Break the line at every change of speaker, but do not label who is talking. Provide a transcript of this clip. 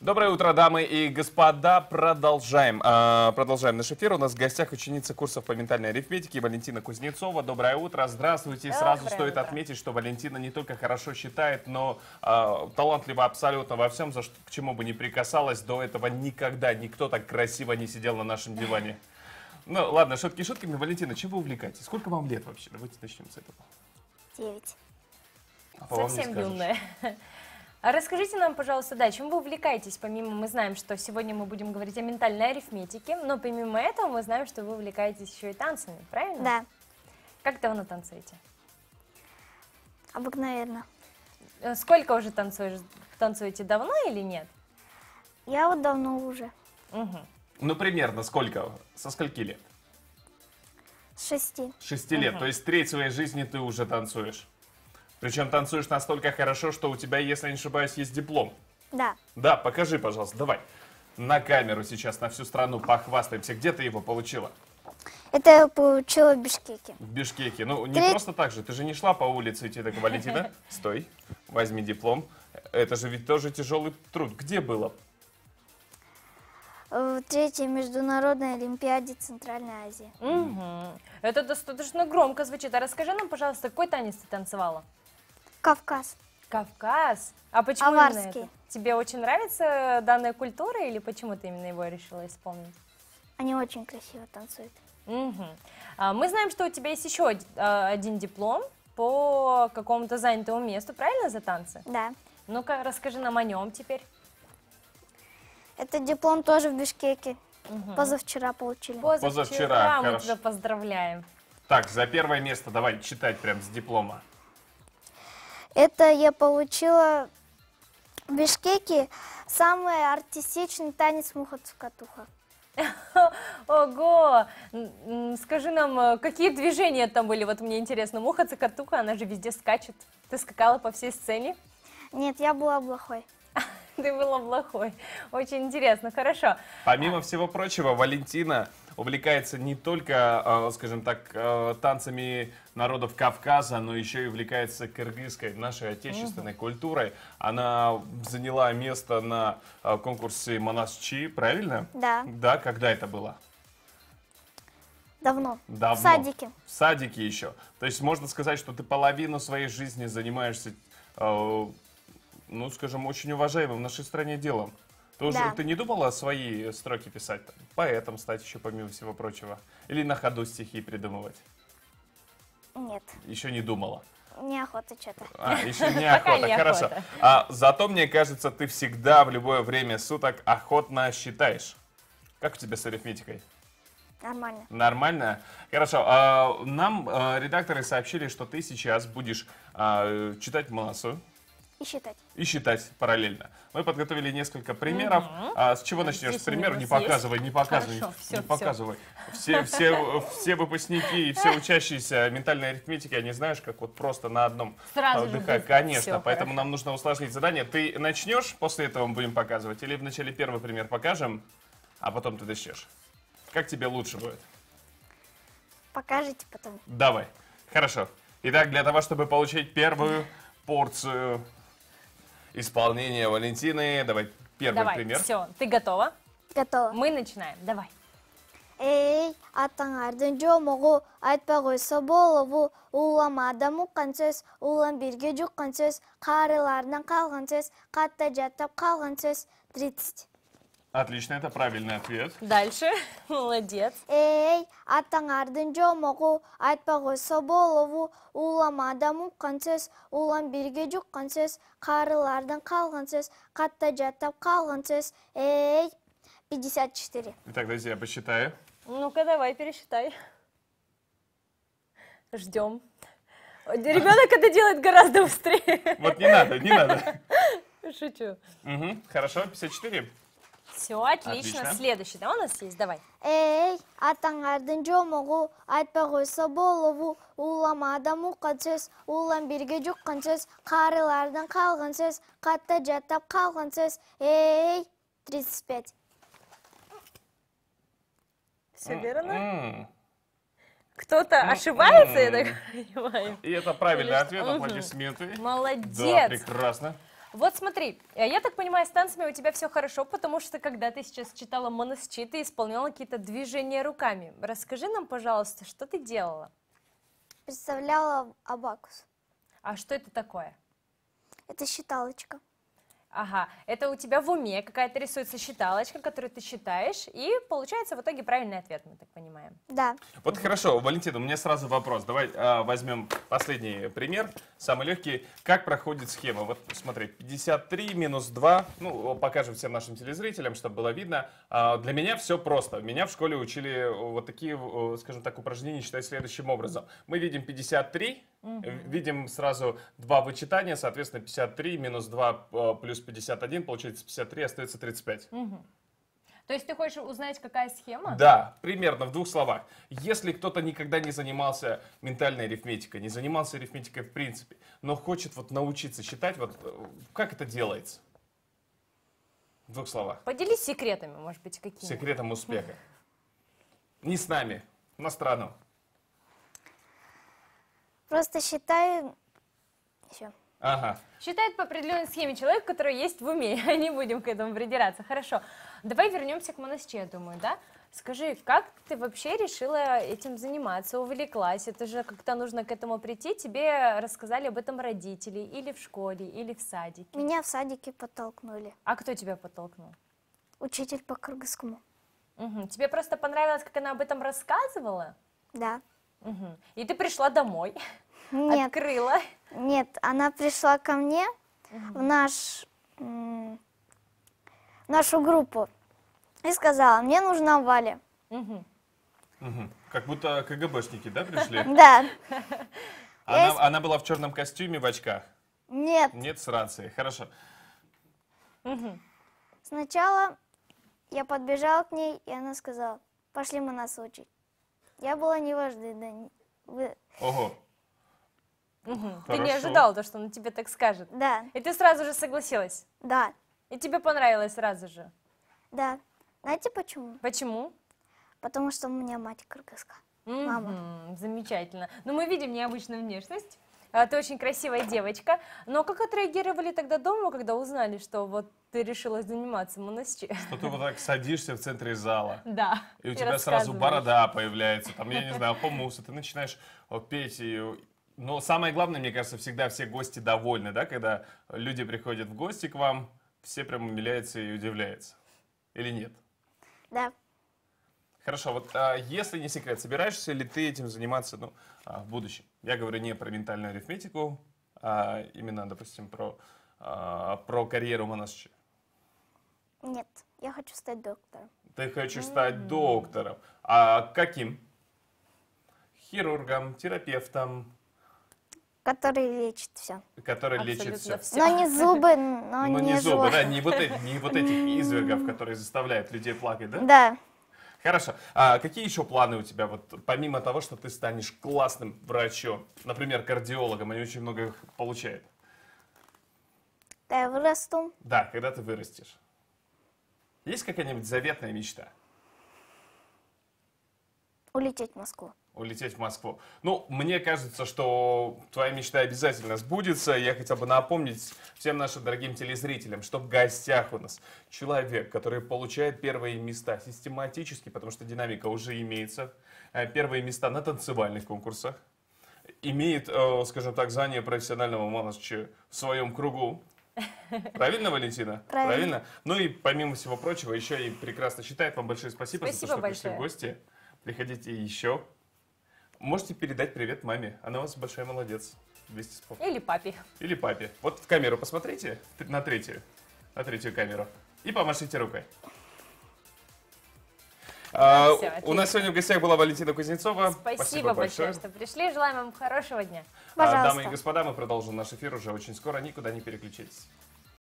Доброе утро, дамы и господа. Продолжаем. Э, продолжаем наш эфир. У нас в гостях ученица курсов по ментальной арифметике Валентина Кузнецова. Доброе утро. Здравствуйте. Доброе Сразу утро. стоит отметить, что Валентина не только хорошо считает, но э, а, талантлива абсолютно во всем, за что, к чему бы ни прикасалась. До этого никогда никто так красиво не сидел на нашем диване. Ну, ладно, шутки шутками. Валентина, чем вы увлекаетесь? Сколько вам лет вообще? Давайте начнем с этого.
Девять. А Совсем юная. А расскажите нам, пожалуйста, да, чем вы увлекаетесь, помимо, мы знаем, что сегодня мы будем говорить о ментальной арифметике, но помимо этого мы знаем, что вы увлекаетесь еще и танцами, правильно? Да. Как давно танцуете? Обыкновенно. Э, сколько уже танцуешь? Танцуете давно или нет? Я вот давно уже. Угу.
Ну, примерно сколько? Со скольки лет?
С шести. шести угу. лет. То есть
треть своей жизни ты уже танцуешь? Причем танцуешь настолько хорошо, что у тебя, если я не ошибаюсь, есть диплом. Да. Да, покажи, пожалуйста, давай. На камеру сейчас, на всю страну похвастаемся. Где ты его получила?
Это я получила в Бишкеке.
В Бишкеке. Ну, не Треть... просто так же. Ты же не шла по улице и тебе так Валентина, стой, возьми диплом. Это же ведь тоже тяжелый труд. Где было?
В третьей международной олимпиаде Центральной
Азии. Угу. Это достаточно громко звучит. А расскажи нам, пожалуйста, какой танец ты танцевала? Кавказ. Кавказ? А почему Аварский. именно это? Тебе очень нравится данная культура или почему ты именно его решила исполнить?
Они очень красиво танцуют.
Угу. А, мы знаем, что у тебя есть еще а, один диплом по какому-то занятому месту, правильно, за танцы? Да. Ну-ка, расскажи нам о нем теперь.
Это диплом тоже в Бишкеке. Угу. Позавчера получили. Позавчера, Позавчера мы тебя поздравляем.
Так, за первое место давай читать прям с диплома.
Это я получила в Бишкеке самый
артистичный танец муха-цукатуха. Ого! Скажи нам, э, какие движения там были? Вот мне интересно, муха цокотуха, она же везде скачет. Ты скакала по всей сцене? Нет, я была плохой. Ты была плохой. Очень интересно, хорошо.
Помимо всего прочего, Валентина увлекается не только, э, скажем так, э, танцами народов Кавказа, но еще и увлекается кыргызской, нашей отечественной угу. культурой. Она заняла место на э, конкурсе Манасчи, правильно? Да. Да, когда это было?
Давно. Давно. В садике.
В садике еще. То есть можно сказать, что ты половину своей жизни занимаешься, э, ну, скажем, очень уважаемым в нашей стране делом. Тоже да. ты не думала свои э, строки писать, там, поэтом стать еще помимо всего прочего? Или на ходу стихи придумывать? Нет. Еще не думала?
Неохота что-то. А, еще неохота, хорошо.
А, зато, мне кажется, ты всегда в любое время суток охотно считаешь. Как у тебя с арифметикой? Нормально. Нормально? Хорошо. А, нам э, редакторы сообщили, что ты сейчас будешь а, э, читать массу, и считать. И считать параллельно. Мы подготовили несколько примеров. Угу. А, с чего э, начнешь? Здесь с примера не показывай, есть. не показывай, Хорошо, не все. показывай. Все, все, все выпускники и все учащиеся ментальной арифметики, они знаешь, как вот просто на одном
Сразу Конечно, все, поэтому хорошо.
нам нужно усложнить задание. Ты начнешь, после этого мы будем показывать, или вначале первый пример покажем, а потом ты дочнешь? Как тебе лучше будет?
Покажите потом.
Давай. Хорошо. Итак, для того, чтобы получить первую порцию исполнение Валентины. Давай первый Давай, пример. все,
ты готова? Готова. Мы начинаем, давай. Эй,
атаңардың жомоғу, айтпа қойса болуы, уламада мұққан улам бірге жұққан сөз, қарыларынан қалған қатта жаттап қалған 30.
Отлично, это правильный ответ.
Дальше. Молодец. Эй, аттан ардынчы омогу, айтпагы соболову, уламада муккан сөз, улам бирге жуккан сөз, карылардан калган сөз, катта жаттап калган
сөз. Эй, 54.
Итак, я посчитаю.
Ну-ка, давай, пересчитай. Ждем. Ребенок это делает гораздо быстрее.
Вот не надо, не надо. Шучу. Угу, хорошо, 54.
Все, отлично. Следующий, да, у нас есть? Давай. Эй, атаңардың
жомоғу, айтпа қойса болуы, уламада адаму сөз, улам бірге жұққан сөз, қарылардың қалған сөз, қатта жаттап қалған сөз. Эй, 35. Все
верно?
Кто-то ошибается, я так понимаю.
И это правильный ответ, аплодисменты. Молодец. Да, прекрасно.
Вот смотри, э, я так понимаю, с танцами у тебя все хорошо, потому что когда ты сейчас читала моносчи, ты исполняла какие-то движения руками. Расскажи нам, пожалуйста, что ты делала? Представляла абакус. А что это такое? Это считалочка. Ага, это у тебя в уме какая-то рисуется считалочка, которую ты считаешь, и получается в итоге правильный ответ, мы так понимаем. Да.
Вот хорошо, Валентина, у меня сразу вопрос. Давай э, возьмем последний пример, самый легкий. Как проходит схема? Вот смотри, 53 минус 2, ну, покажем всем нашим телезрителям, чтобы было видно. Э, для меня все просто. Меня в школе учили вот такие, э, скажем так, упражнения считать следующим образом. Мы видим 53, Угу. Видим сразу два вычитания, соответственно, 53 минус 2 э, плюс 51, получается 53, остается 35.
Угу. То есть ты хочешь узнать, какая схема? Да,
примерно в двух словах. Если кто-то никогда не занимался ментальной арифметикой, не занимался арифметикой в принципе, но хочет вот научиться считать, вот э, как это делается? В двух словах.
Поделись секретами, может быть, какими. Секретом успеха.
Не с нами, на страну.
Просто считаю... Все. Ага. Считает по определенной схеме человек, который есть в уме. А не будем к этому придираться. Хорошо. Давай вернемся к моносче, думаю, да? Скажи, как ты вообще решила этим заниматься, увлеклась? Это же как-то нужно к этому прийти. Тебе рассказали об этом родители или в школе, или в садике? Меня в садике подтолкнули. А кто тебя подтолкнул? Учитель по кыргызскому. Угу. Тебе просто понравилось, как она об этом рассказывала? Да. Угу. И ты пришла домой, нет, открыла. Нет,
она пришла ко мне угу. в, наш, в нашу группу и сказала, мне нужна Валя. Угу. Угу.
Как будто КГБшники, да, пришли? Да. Она, она была в черном костюме, в очках? Нет. Нет, с рацией. Хорошо.
Угу. Сначала я подбежал к ней, и она сказала, пошли мы нас учить.
Я была неважной, да. вы- Ого. Мгм. Ты не Хорошо. ожидала то, что он тебе так скажет. Да, И ты сразу же согласилась. да, И тебе понравилось сразу же. да. Знаете почему? Почему? Потому
что у меня мать кыргызка.
Мама. Замечательно. Но ну, мы видим необычную внешность. А, ты очень красивая девочка. Но как отреагировали тогда дома, когда узнали, что вот ты решила заниматься монастырь? Что ты
вот так садишься в центре зала.
Да. И у тебя сразу борода
появляется, там, я не знаю, хомусы. Ты начинаешь петь и но самое главное, мне кажется, всегда все гости довольны, да, когда люди приходят в гости к вам, все прям умиляются и удивляются. Или нет? Да. Хорошо, вот а, если не секрет, собираешься ли ты этим заниматься ну, а, в будущем? Я говорю не про ментальную арифметику, а именно, допустим, про, а, про карьеру монашечи.
Нет, я хочу стать доктором.
Ты хочешь стать mm -hmm. доктором. А каким? Хирургом, терапевтом,
Который лечит все.
Который лечит все. все. Но не зубы,
но, но ну, не, не зубы. зубы. Да, не вот, эти, не вот этих
извергов, которые заставляют людей плакать, да? Да. Хорошо. А какие еще планы у тебя, вот помимо того, что ты станешь классным врачом, например, кардиологом, они очень много их получают?
Когда я вырасту.
Да, когда ты вырастешь. Есть какая-нибудь заветная мечта?
Улететь в Москву.
Улететь в Москву. Ну, мне кажется, что твоя мечта обязательно сбудется. Я хотел бы напомнить всем нашим дорогим телезрителям, что в гостях у нас человек, который получает первые места систематически, потому что динамика уже имеется. Э, первые места на танцевальных конкурсах. Имеет, э, скажем так, звание профессионального менеджера в своем кругу. Правильно, Валентина? Правильно. Правильно. Ну и помимо всего прочего, еще и прекрасно считает. Вам большое спасибо, спасибо за то, что большое. пришли в гости. Приходите еще. Можете передать привет маме. Она у вас большой молодец. вместе с папой Или папе. Или папе. Вот в камеру посмотрите, на третью. На третью камеру. И помашите рукой. А, ну, все, у нас сегодня в гостях была Валентина Кузнецова. Спасибо, Спасибо большое, что
пришли. Желаем вам хорошего дня. А, Пожалуйста. А, дамы и
господа, мы продолжим наш эфир уже очень скоро. Никуда не переключитесь